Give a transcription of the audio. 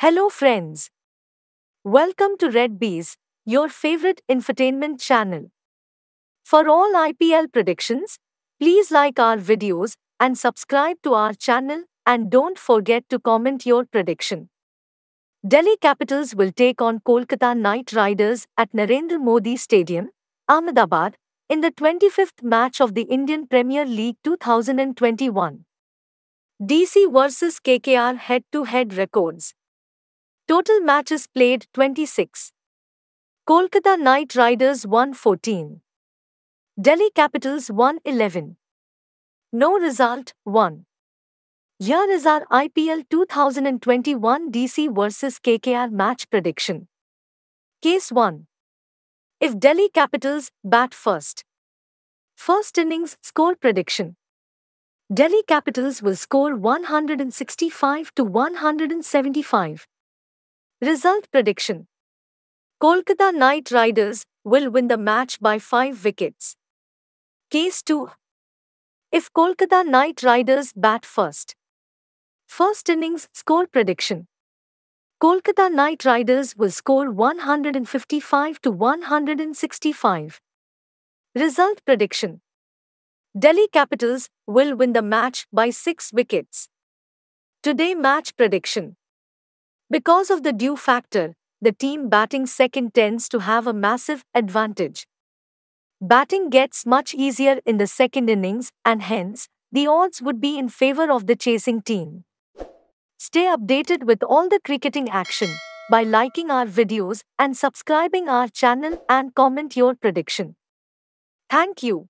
Hello, friends. Welcome to Red Bees, your favorite infotainment channel. For all IPL predictions, please like our videos and subscribe to our channel and don't forget to comment your prediction. Delhi Capitals will take on Kolkata Knight Riders at Narendra Modi Stadium, Ahmedabad, in the 25th match of the Indian Premier League 2021. DC vs KKR head-to-head records Total matches played 26. Kolkata Knight Riders won 14. Delhi Capitals won 11. No result 1. Here is our IPL 2021 DC vs KKR match prediction. Case 1. If Delhi Capitals bat first. First innings score prediction. Delhi Capitals will score 165 to 175. Result prediction Kolkata Knight Riders will win the match by 5 wickets. Case 2 If Kolkata Knight Riders bat first, first innings score prediction Kolkata Knight Riders will score 155 to 165. Result prediction Delhi Capitals will win the match by 6 wickets. Today match prediction because of the dew factor, the team batting second tends to have a massive advantage. Batting gets much easier in the second innings and hence, the odds would be in favor of the chasing team. Stay updated with all the cricketing action by liking our videos and subscribing our channel and comment your prediction. Thank you.